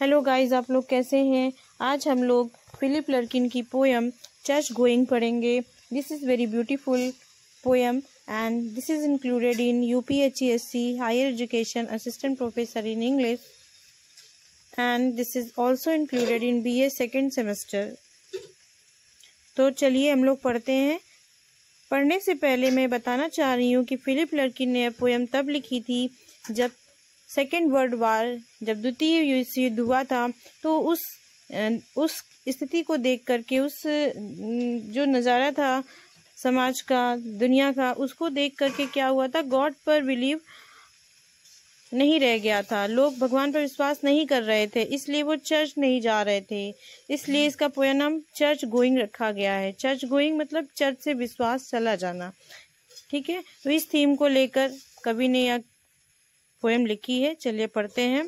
Hello guys आप लोग कैसे हैं आज हम लोग फिलिप लर्किन की पोएम चर्च गोइंग पढ़ेंगे this is very beautiful poem and this is included in U P H E S C higher education assistant professor in English and this is also included in B A second semester तो चलिए हम लोग पढ़ते हैं पढ़ने से पहले मैं बताना चाह रही हूँ कि फ़िलिप लर्किन ने पोएम तब लिखी थी जब सेकेंड वर्ल्ड वार जब द्वितीय युद्ध युद्ध हुआ था तो उस उस स्थिति को देख करके उस जो नज़ारा था समाज का दुनिया का उसको देख करके क्या हुआ था गॉड पर बिलीव नहीं रह गया था लोग भगवान पर विश्वास नहीं कर रहे थे इसलिए वो चर्च नहीं जा रहे थे इसलिए इसका पूरा नाम चर्च गोइंग रखा गया है चर्च गोइंग मतलब चर्च से विश्वास चला जाना ठीक है तो इस थीम को लेकर कवि ने या पोएम लिखी है चलिए पढ़ते हैं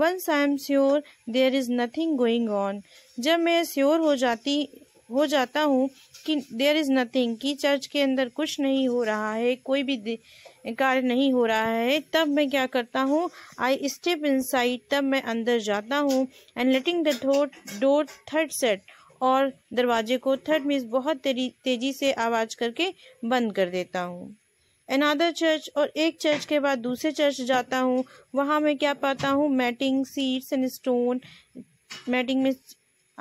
once I am sure there is nothing going on जब मैं श्योर हो जाती हो जाता हूँ कि देयर इज़ नथिंग कि चर्च के अंदर कुछ नहीं हो रहा है कोई भी कार्य नहीं हो रहा है तब मैं क्या करता हूँ आई स्टेप इन तब मैं अंदर जाता हूँ and letting the door door थर्ड सेट और दरवाजे को थर्ड मीन्स बहुत तेजी से आवाज़ करके बंद कर देता हूँ अनादर चर्च और एक चर्च के बाद दूसरे चर्च जाता हूँ वहाँ मैं क्या पाता हूँ matting seats and stone matting में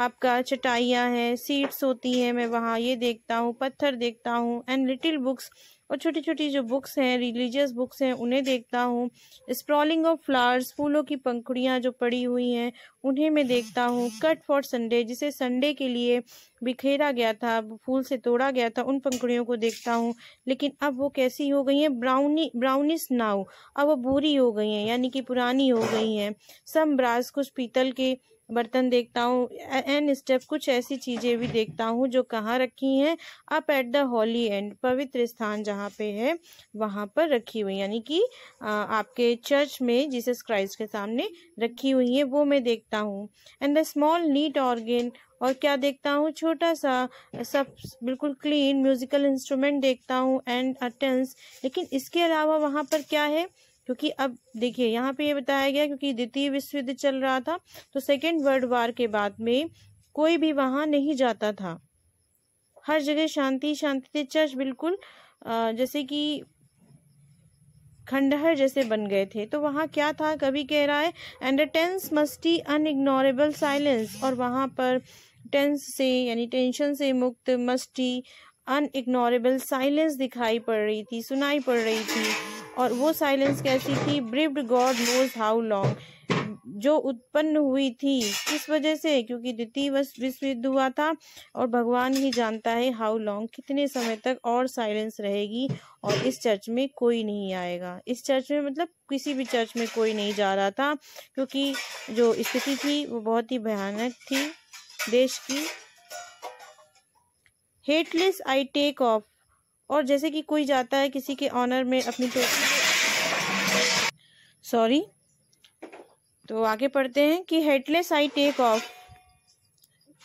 आपका चटाइयाँ हैं सीट्स होती हैं मैं वहाँ ये देखता हूँ पत्थर देखता हूँ एंड लिटिल बुक्स और छोटी छोटी जो बुक्स हैं रिलीजियस बुक्स हैं उन्हें देखता हूँ स्प्रॉलिंग ऑफ फ्लावर्स फूलों की पंखुड़ियाँ जो पड़ी हुई हैं उन्हें मैं देखता हूँ कट फॉर संडे जिसे संडे के लिए बिखेरा गया था फूल से तोड़ा गया था उन पंखुड़ियों को देखता हूँ लेकिन अब वो कैसी हो गई हैं ब्राउनी ब्राउनिस नाउ अब वो बुरी हो गई हैं यानी कि पुरानी हो गई हैं सम ब्रास कुछ पीतल के बर्तन देखता हूँ एंड स्टेप कुछ ऐसी चीज़ें भी देखता हूँ जो कहाँ रखी हैं up at the holy end पवित्र स्थान जहाँ पे है वहाँ पर रखी हुई यानी कि आपके चर्च में जीसस क्राइस्ट के सामने रखी हुई है वो मैं देखता हूँ and the small neat organ और क्या देखता हूँ छोटा सा सब बिल्कुल क्लीन म्यूजिकल इंस्ट्रूमेंट देखता हूँ एंड अटेंस लेकिन इसके अलावा वहाँ पर क्या है क्योंकि अब देखिए यहाँ पे ये बताया गया क्योंकि द्वितीय विश्व युद्ध चल रहा था तो सेकेंड वर्ल्ड वार के बाद में कोई भी वहाँ नहीं जाता था हर जगह शांति शांति थी चर्च बिल्कुल जैसे कि खंडहर जैसे बन गए थे तो वहाँ क्या था कभी कह रहा है and tense musty unignorable silence और वहाँ पर टेंस से यानी टेंशन से मुक्त मस्टी अनइग्नोरेबल साइलेंस दिखाई पड़ रही थी सुनाई पड़ रही थी और वो साइलेंस कैसी थी brewed God knows how long जो उत्पन्न हुई थी किस वजह से क्योंकि द्वितीय विश्व युद्ध हुआ था और भगवान ही जानता है हाउ लॉन्ग कितने समय तक और साइलेंस रहेगी और इस चर्च में कोई नहीं आएगा इस चर्च में मतलब किसी भी चर्च में कोई नहीं जा रहा था क्योंकि जो स्थिति थी वो बहुत ही भयानक थी देश की हेटलेस आई टेक ऑफ और जैसे कि कोई जाता है किसी के ऑनर में अपनी टोपी तो- सॉरी तो आगे पढ़ते हैं कि हेडलेस आई टेक ऑफ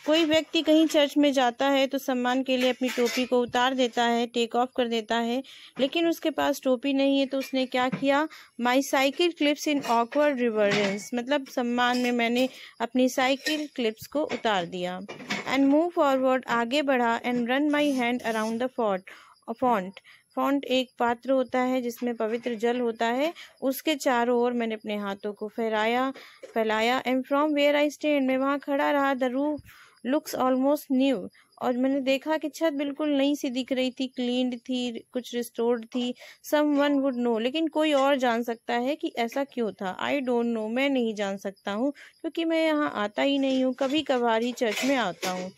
कोई व्यक्ति कहीं चर्च में जाता है तो सम्मान के लिए अपनी टोपी को उतार देता है टेक ऑफ कर देता है लेकिन उसके पास टोपी नहीं है तो उसने क्या किया my cycle clips in awkward reverence मतलब सम्मान में मैंने अपनी साइकिल क्लिप्स को उतार दिया एंड मूव फॉरवर्ड आगे बढ़ा and run my hand around the font font font एक पात्र होता है जिसमें पवित्र जल होता है उसके चारों ओर मैंने अपने हाथों को फहराया फैलाया and from where I stand मैं वहाँ खड़ा रहा the roof looks almost new और मैंने देखा कि छत बिल्कुल नई सी दिख रही थी क्लीन थी कुछ रिस्टोर्ड थी सम वन वुड नो लेकिन कोई और जान सकता है कि ऐसा क्यों था आई डोंट नो मैं नहीं जान सकता हूँ क्योंकि मैं यहाँ आता ही नहीं हूँ कभी कभार ही चर्च में आता हूँ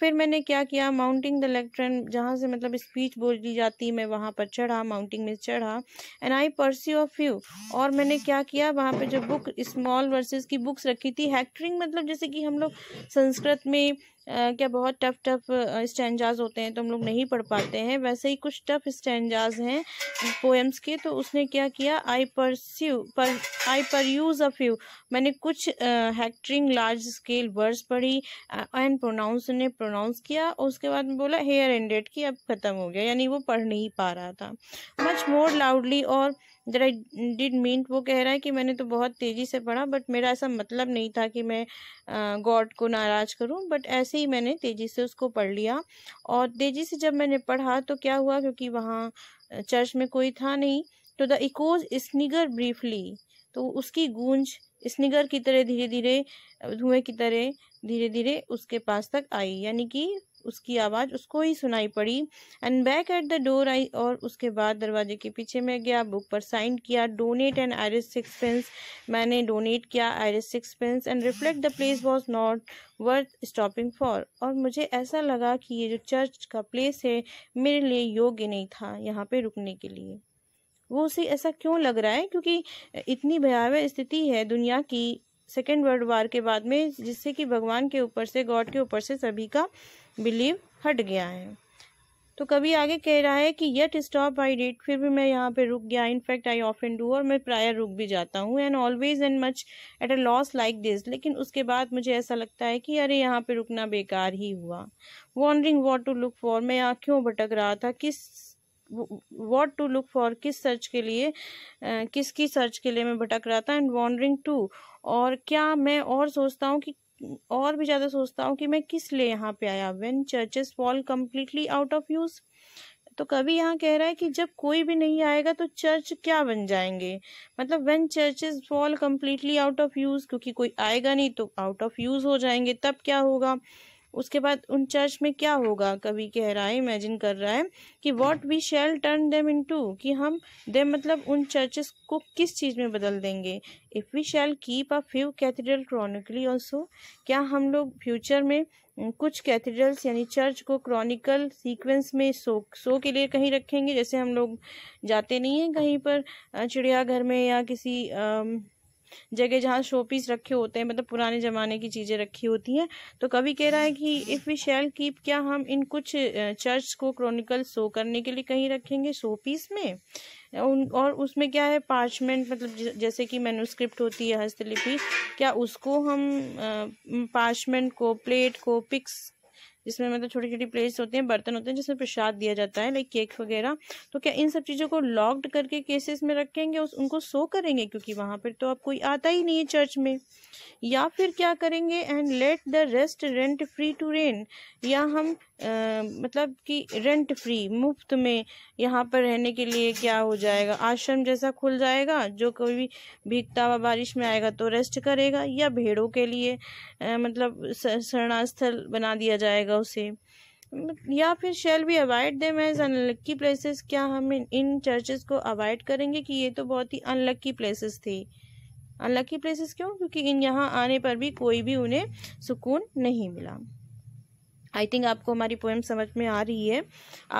फिर मैंने क्या किया माउंटिंग द इलेक्ट्रन जहाँ से मतलब स्पीच बोली जाती मैं वहाँ पर चढ़ा माउंटिंग में चढ़ा and I peruse of you और मैंने क्या किया वहाँ पे जो बुक स्मॉल वर्सेस की बुक्स रखी थी हैक्टरिंग मतलब जैसे कि हम लोग संस्कृत में क्या बहुत टफ़ टफ़ स्टेंजाज होते हैं तो हम लोग नहीं पढ़ पाते हैं वैसे ही कुछ टफ़ स्टेंजाज हैं पोएम्स के तो उसने क्या किया आई परस्यू पर आई पर यूज़ अ फ्यू मैंने कुछ हैक्टरिंग लार्ज स्केल वर्ड्स पढ़ी एंड प्रोनाउंस ने प्रोनाउंस किया और उसके बाद बोला हेयर एंडेड की अब ख़त्म हो गया यानी वो पढ़ नहीं पा रहा था मच मोर लाउडली और दैट आई डिड मीन वो कह रहा है कि मैंने तो बहुत तेज़ी से पढ़ा बट मेरा ऐसा मतलब नहीं था कि मैं गॉड को नाराज़ करूं बट ऐसे ही मैंने तेज़ी से उसको पढ़ लिया और तेज़ी से जब मैंने पढ़ा तो क्या हुआ क्योंकि वहाँ चर्च में कोई था नहीं तो द इकोज स्निगर ब्रीफली तो उसकी गूंज स्निगर की तरह धीरे धीरे धुएं की तरह धीरे धीरे उसके पास तक आई यानी कि उसकी आवाज़ उसको ही सुनाई पड़ी and back at the door I और उसके बाद दरवाजे के पीछे मैं गया बुक पर साइन किया donate and Irish sixpence मैंने डोनेट किया Irish sixpence and reflect the place was not worth stopping for और मुझे ऐसा लगा कि ये जो चर्च का प्लेस है मेरे लिए योग्य नहीं था यहाँ पे रुकने के लिए वो उसे ऐसा क्यों लग रहा है क्योंकि इतनी भयावह स्थिति है दुनिया की सेकेंड वर्ल्ड वार के बाद में जिससे कि भगवान के ऊपर से गॉड के ऊपर से सभी का बिलीव हट गया है तो कभी आगे कह रहा है कि येट स्टॉप आई डिड फिर भी मैं यहाँ पे रुक गया in fact I off and do और मैं प्रायर रुक भी जाता हूँ and always end much at a loss like this लेकिन उसके बाद मुझे ऐसा लगता है कि अरे यहाँ पे रुकना बेकार ही हुआ wondering what to look for मैं यहाँ क्यों भटक रहा था किस वॉट टू लुक फॉर किस सर्च के लिए किसकी सर्च के लिए मैं भटक रहा था एंड वॉन्डरिंग टू और क्या मैं और सोचता हूँ कि और भी ज़्यादा सोचता हूँ कि मैं किस लिए यहाँ पे आया when churches fall completely out of use तो कभी यहाँ कह रहा है कि जब कोई भी नहीं आएगा तो चर्च क्या बन जाएंगे मतलब when churches fall completely out of use क्योंकि कोई आएगा नहीं तो आउट ऑफ यूज हो जाएंगे तब क्या होगा उसके बाद उन चर्च में क्या होगा कवि कह रहा है इमेजिन कर रहा है कि what we shall turn them into कि हम देम मतलब उन चर्चेस को किस चीज़ में बदल देंगे if we shall keep a few cathedral chronically also क्या हम लोग फ्यूचर में कुछ कैथीड्रल्स यानी चर्च को क्रॉनिकल सीक्वेंस में सो सो के लिए कहीं रखेंगे जैसे हम लोग जाते नहीं हैं कहीं पर चिड़ियाघर में या किसी आ, जगह जहाँ शो पीस रखे होते हैं मतलब पुराने ज़माने की चीज़ें रखी होती हैं तो कभी कह रहा है कि इफ़ वी शेल कीप क्या हम इन कुछ चर्च को क्रॉनिकल शो करने के लिए कहीं रखेंगे शो पीस में उन और उसमें क्या है पार्चमेंट मतलब जैसे कि मैनुस्क्रिप्ट होती है हस्तलिपि क्या उसको हम पार्चमेंट को प्लेट को पिक्स जिसमें मतलब छोटे छोटे प्लेट्स होते हैं बर्तन होते हैं जिसमें प्रसाद दिया जाता है लाइक केक वगैरह तो क्या इन सब चीज़ों को लॉक्ड करके केसेस में रखेंगे उस उनको सो करेंगे क्योंकि वहाँ पर तो अब कोई आता ही नहीं है चर्च में या फिर क्या करेंगे and let the rest rent free to rain या हम आ, मतलब कि रेंट फ्री मुफ्त में यहाँ पर रहने के लिए क्या हो जाएगा आश्रम जैसा खुल जाएगा जो कोई भी भीगता हुआ बारिश में आएगा तो रेस्ट करेगा या भेड़ों के लिए आ, मतलब शरणास्थल बना दिया जाएगा जगह से मतलब, या फिर शेल भी avoid they as unlucky places क्या हम इन, इन चर्चेस को अवॉइड करेंगे कि ये तो बहुत ही अनलक्की प्लेसेस थे अनलक्की प्लेसेस क्यों क्योंकि इन यहाँ आने पर भी कोई भी उन्हें सुकून नहीं मिला आई थिंक आपको हमारी पोएम समझ में आ रही है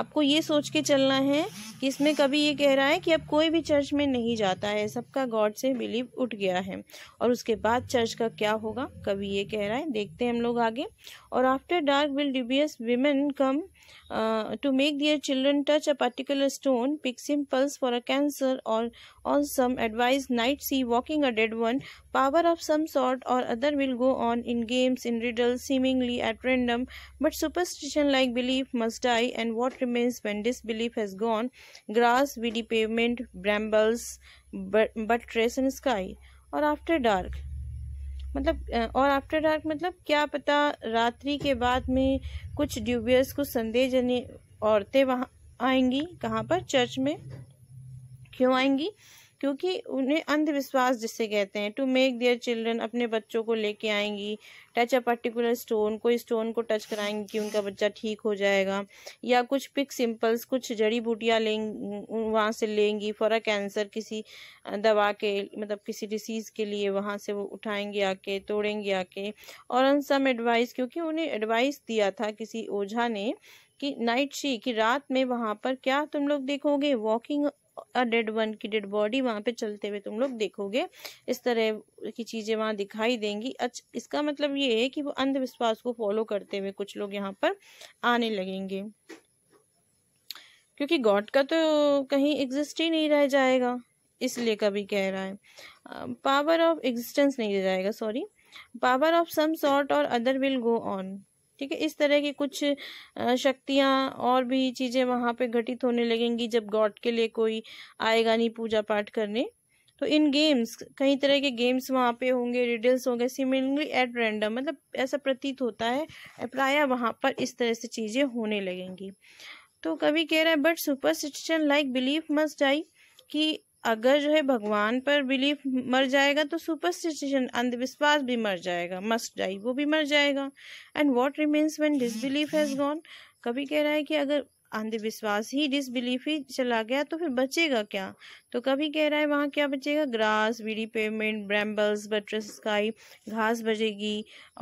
आपको ये सोच के चलना है कि इसमें कभी ये कह रहा है कि अब कोई भी चर्च में नहीं जाता है सबका गॉड से बिलीव उठ गया है और उसके बाद चर्च का क्या होगा कभी ये कह रहा है देखते हैं हम लोग आगे और after dark will dubious women come Uh, to make their children touch a particular stone, pick simples for a cancer or on some advice, night see walking a dead one, power of some sort or other will go on in games, in riddles, seemingly at random, but superstition like belief must die and what remains when this belief has gone, grass, weedy pavement, brambles, but buttress and sky, or after dark. मतलब और after dark मतलब क्या पता रात्रि के बाद में कुछ ड्यूबियर्स को संदेह जने औरतें वहाँ आएंगी कहाँ पर चर्च में क्यों आएंगी क्योंकि उन्हें अंधविश्वास जिसे कहते हैं टू मेक देयर चिल्ड्रन अपने बच्चों को लेके आएंगी टच अ पर्टिकुलर स्टोन कोई स्टोन को टच कराएंगी कि उनका बच्चा ठीक हो जाएगा या कुछ पिक सिंपल्स कुछ जड़ी बूटियाँ लेंगी वहाँ से लेंगी फॉर अ कैंसर किसी दवा के मतलब किसी डिसीज़ के लिए वहाँ से वो उठाएंगे आके तोड़ेंगे आके और अन सम एडवाइस क्योंकि उन्हें एडवाइस दिया था किसी ओझा ने कि नाइट शी कि रात में वहाँ पर क्या तुम लोग देखोगे वॉकिंग डेड वन की डेड बॉडी वहां पे चलते हुए तुम लोग देखोगे इस तरह की चीजें वहां दिखाई देंगी अच्छा इसका मतलब ये है कि वो अंधविश्वास को फॉलो करते हुए कुछ लोग यहाँ पर आने लगेंगे क्योंकि गॉड का तो कहीं एग्जिस्ट ही नहीं रह जाएगा इसलिए कभी कह रहा है पावर ऑफ एग्जिस्टेंस नहीं रह जाएगा sorry power of some sort or other will go on ठीक है इस तरह की कुछ शक्तियाँ और भी चीज़ें वहाँ पे घटित होने लगेंगी जब गॉड के लिए कोई आएगा नहीं पूजा पाठ करने तो इन गेम्स कई तरह के गेम्स वहाँ पे होंगे रिडल्स होंगे सिमिलरली एट रैंडम मतलब ऐसा प्रतीत होता है प्राय वहाँ पर इस तरह से चीज़ें होने लगेंगी तो कभी कह रहा है but superstition like belief must I कि अगर जो है भगवान पर बिलीफ मर जाएगा तो सुपरस्टिशन अंधविश्वास भी मर जाएगा मस्ट डाई वो भी मर जाएगा and what remains when disbelief has gone कभी कह रहा है कि अगर अंधविश्वास ही डिसबिलीफ ही चला गया तो फिर बचेगा क्या तो कभी कह रहा है वहाँ क्या बचेगा grass weedy pavement brambles buttress sky घास बचेगी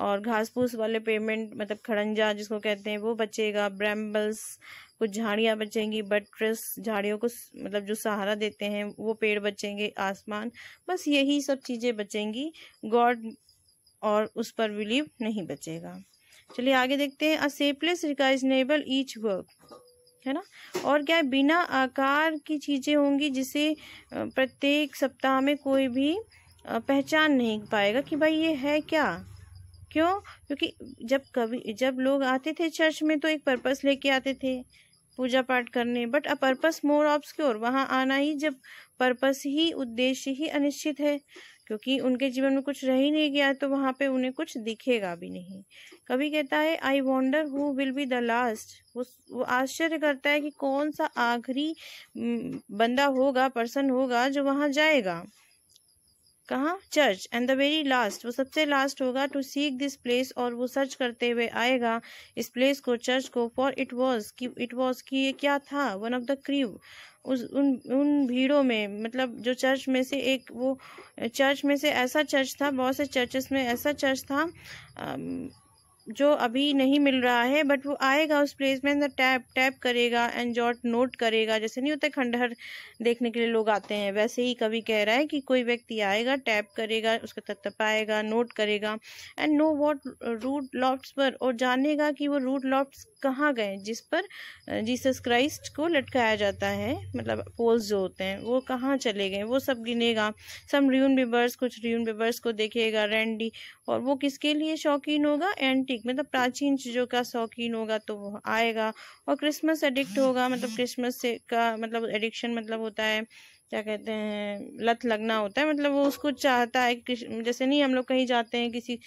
और घास फूस वाले पेमेंट मतलब खड़ंजा जिसको कहते हैं वो बचेगा ब्रैम्बल्स कुछ झाड़ियाँ बचेंगी बट्रेस झाड़ियों को मतलब जो सहारा देते हैं वो पेड़ बचेंगे आसमान बस यही सब चीज़ें बचेंगी गॉड और उस पर बिलीव नहीं बचेगा चलिए आगे देखते हैं अ सेपलेस रिकाइजनेबल ईच वर्क है ना और क्या है बिना आकार की चीज़ें होंगी जिसे प्रत्येक सप्ताह में कोई भी पहचान नहीं पाएगा कि भाई ये है क्या क्यों क्योंकि जब कभी जब लोग आते थे चर्च में तो एक पर्पस लेके आते थे पूजा पाठ करने but a purpose more obscure वहाँ आना ही जब पर्पस ही उद्देश्य ही अनिश्चित है क्योंकि उनके जीवन में कुछ रह ही नहीं गया तो वहाँ पे उन्हें कुछ दिखेगा भी नहीं कभी कहता है I wonder who will be the last वो वो आश्चर्य करता है कि कौन सा आखिरी बंदा होगा पर्सन होगा जो वहाँ जाएगा कहाँ church and the very last वो सबसे लास्ट होगा टू सीक दिस प्लेस और वो सर्च करते हुए आएगा इस प्लेस को चर्च को फॉर इट वॉज कि इट वॉज कि ये क्या था वन ऑफ द क्रीव उस उन उन भीड़ों में मतलब जो चर्च में से एक वो चर्च में से ऐसा चर्च था बहुत से चर्चेस में ऐसा चर्च था um, जो अभी नहीं मिल रहा है बट वो आएगा उस प्लेस में अंदर टैप टैप करेगा एंड जॉट नोट करेगा जैसे नहीं होता खंडहर देखने के लिए लोग आते हैं वैसे ही कवि कह रहा है कि कोई व्यक्ति आएगा टैप करेगा उसका तत्तपाएगा नोट करेगा and know what rood lofts पर और जानेगा कि वो रूट लॉफ्ट कहाँ गए जिस पर जीसस क्राइस्ट को लटकाया जाता है मतलब पोल्स जो होते हैं वो कहाँ चले गए वो सब गिनेगा सम रियून बेबर्स कुछ रियून बेबर्स को देखेगा रैंडी और वो किसके लिए शौकीन होगा एंटी ठीक मतलब प्राचीन चीज़ों का शौकीन होगा तो वो आएगा और क्रिसमस एडिक्ट होगा मतलब क्रिसमस से का मतलब एडिक्शन मतलब होता है क्या कहते हैं लत लगना होता है मतलब वो उसको चाहता है जैसे नहीं हम लोग कहीं जाते हैं किसी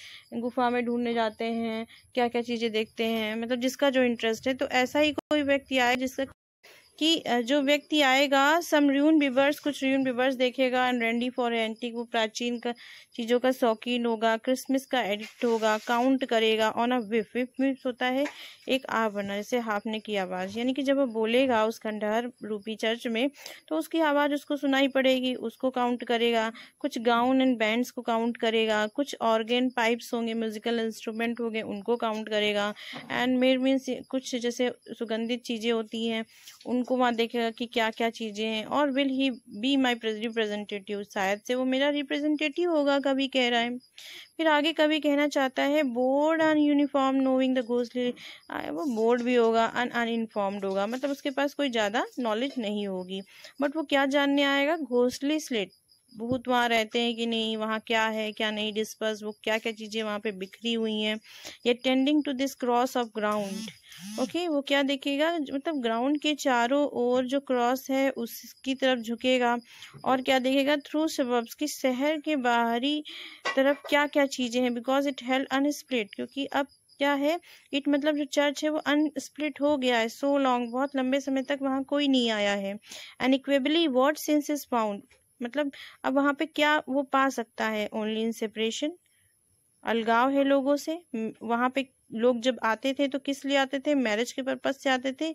गुफा में ढूंढने जाते हैं क्या क्या चीज़ें देखते हैं मतलब जिसका जो इंटरेस्ट है तो ऐसा ही कोई व्यक्ति आए जिसका कि जो व्यक्ति आएगा सम रून विवर्स कुछ रून विवर्स देखेगा एंड रेंडी फॉर एंटिक वो प्राचीन का चीज़ों का शौकीन होगा क्रिसमस का एडिक्ट होगा काउंट करेगा ऑन अ विफ विफ मीन्स होता है एक आ बना जैसे हाफने की आवाज़ यानी कि जब वो बोलेगा उस खंडहर रूपी चर्च में तो उसकी आवाज़ उसको सुनाई पड़ेगी उसको काउंट करेगा कुछ गाउन एंड बैंड्स को काउंट करेगा कुछ ऑर्गेन पाइप्स होंगे म्यूजिकल इंस्ट्रूमेंट होंगे उनको काउंट करेगा एंड मेर मीन्स कुछ जैसे सुगंधित चीज़ें होती हैं उन उनको वहाँ देखेगा कि क्या क्या चीज़ें हैं और will he be my representative शायद से वो मेरा रिप्रेजेंटेटिव होगा कभी कह रहा है फिर आगे कभी कहना चाहता है bored uninformed knowing the घोसली वो बोर्ड भी होगा अन अनइनफॉर्म्ड होगा मतलब उसके पास कोई ज़्यादा नॉलेज नहीं होगी बट वो क्या जानने आएगा घोसली स्लेट भूत वहाँ रहते हैं कि नहीं वहाँ क्या है क्या नहीं डिस्पर्स वो क्या क्या चीज़ें वहाँ पे बिखरी हुई हैं ये tending to this cross of ground okay वो क्या देखेगा मतलब ग्राउंड के चारों ओर जो क्रॉस है उसकी तरफ झुकेगा और क्या देखेगा थ्रू सबब्स कि शहर के बाहरी तरफ क्या क्या चीज़ें हैं बिकॉज इट हेल्ड अनस्प्लिट क्योंकि अब क्या है इट मतलब जो चर्च है वो अनस्प्लिट हो गया है सो so लॉन्ग बहुत लंबे समय तक वहाँ कोई नहीं आया है and equably what sense is found मतलब अब वहाँ पे क्या वो पा सकता है ओनली इन सेपरेशन अलगाव है लोगों से वहाँ पे लोग जब आते थे तो किस लिए आते थे मैरिज के पर्पज से आते थे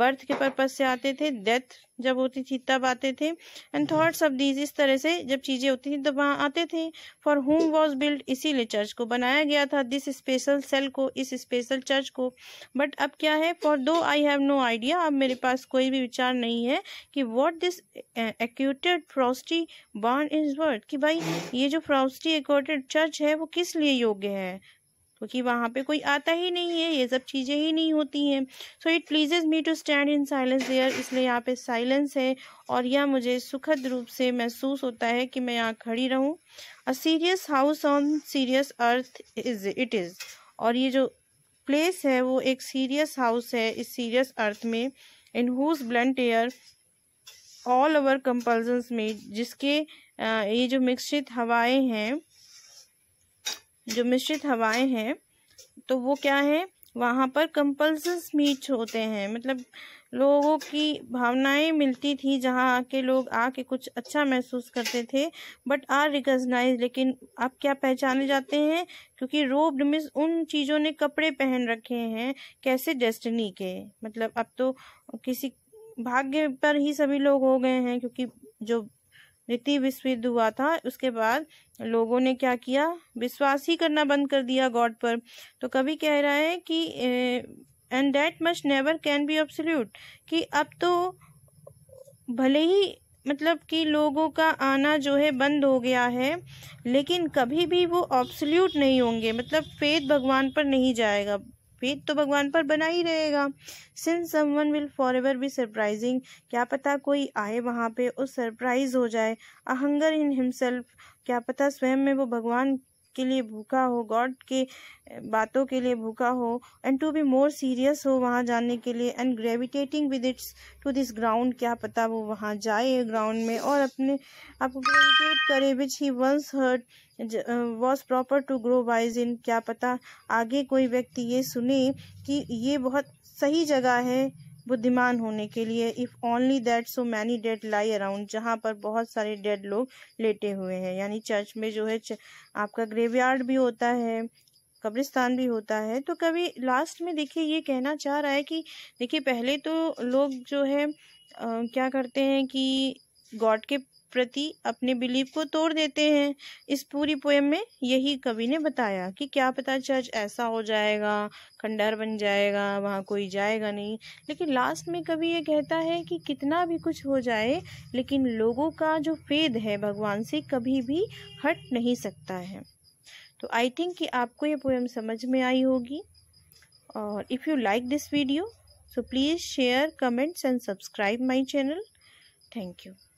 बर्थ के पर्पज से आते थे डेथ जब होती थी तब आते थे एंड थॉट्स ऑफ दीज इस तरह से जब चीज़ें होती थी तब वहाँ आते थे फॉर होम वॉज बिल्ड इसीलिए चर्च को बनाया गया था दिस स्पेशल सेल को इस स्पेशल चर्च को बट अब क्या है फॉर दो आई हैव नो आइडिया अब मेरे पास कोई भी विचार नहीं है कि वॉट दिस एक्यूटेड फ्रॉस्टी बॉन्ड इज वर्ड कि भाई ये जो फ्रॉस्टी एक्टेड चर्च है वो किस लिए योग्य है क्योंकि वहाँ पे कोई आता ही नहीं है ये सब चीज़ें ही नहीं होती हैं so it pleases me to stand in silence there इसलिए यहाँ पे साइलेंस है और यह मुझे सुखद रूप से महसूस होता है कि मैं यहाँ खड़ी रहूँ a serious house on serious earth is it is और ये जो प्लेस है वो एक सीरियस हाउस है इस सीरियस अर्थ में in whose blent air all over compulsions में जिसके ये जो मिश्रित हवाएँ हैं जो मिश्रित हवाएं हैं तो वो क्या है वहाँ पर कंपल्स मीट होते हैं मतलब लोगों की भावनाएं मिलती थी जहाँ के लोग आके कुछ अच्छा महसूस करते थे बट आर रिकग्नाइज लेकिन अब क्या पहचाने जाते हैं क्योंकि रोब्ड मिस उन चीज़ों ने कपड़े पहन रखे हैं कैसे डेस्टिनी के मतलब अब तो किसी भाग्य पर ही सभी लोग हो गए हैं क्योंकि जो द्वितीय विश्व युद्ध हुआ था उसके बाद लोगों ने क्या किया विश्वास ही करना बंद कर दिया गॉड पर तो कभी कह रहा है कि and that must never can be obsolete कि अब तो भले ही मतलब कि लोगों का आना जो है बंद हो गया है लेकिन कभी भी वो ऑब्सोल्यूट नहीं होंगे मतलब फेद भगवान पर नहीं जाएगा फेथ तो भगवान पर बना ही रहेगा since someone will forever be surprising क्या पता कोई आए वहाँ पे और सरप्राइज हो जाए अहंगर इन हिमसेल्फ क्या पता स्वयं में वो भगवान के लिए भूखा हो गॉड के बातों के लिए भूखा हो and to be more serious हो वहाँ जाने के लिए and gravitating with its to this ground क्या पता वो वहाँ जाए ग्राउंड में और अपने आप ग्रेविटेट करे which he once heard was proper to grow wise in क्या पता आगे कोई व्यक्ति ये सुने कि ये बहुत सही जगह है बुद्धिमान होने के लिए if only that so many dead lie around जहाँ पर बहुत सारे डेड लोग लेटे हुए हैं यानी चर्च में जो है आपका ग्रेवयार्ड भी होता है कब्रिस्तान भी होता है तो कभी लास्ट में देखिए ये कहना चाह रहा है कि देखिए पहले तो लोग जो है आ, क्या करते हैं कि गॉड के प्रति अपने बिलीफ को तोड़ देते हैं इस पूरी पोएम में यही कवि ने बताया कि क्या पता चर्च ऐसा हो जाएगा खंडहर बन जाएगा वहाँ कोई जाएगा नहीं लेकिन लास्ट में कवि ये कहता है कि कितना भी कुछ हो जाए लेकिन लोगों का जो फेद है भगवान से कभी भी हट नहीं सकता है तो आई थिंक कि आपको ये पोएम समझ में आई होगी और if you like this video so please share comments and subscribe my channel thank you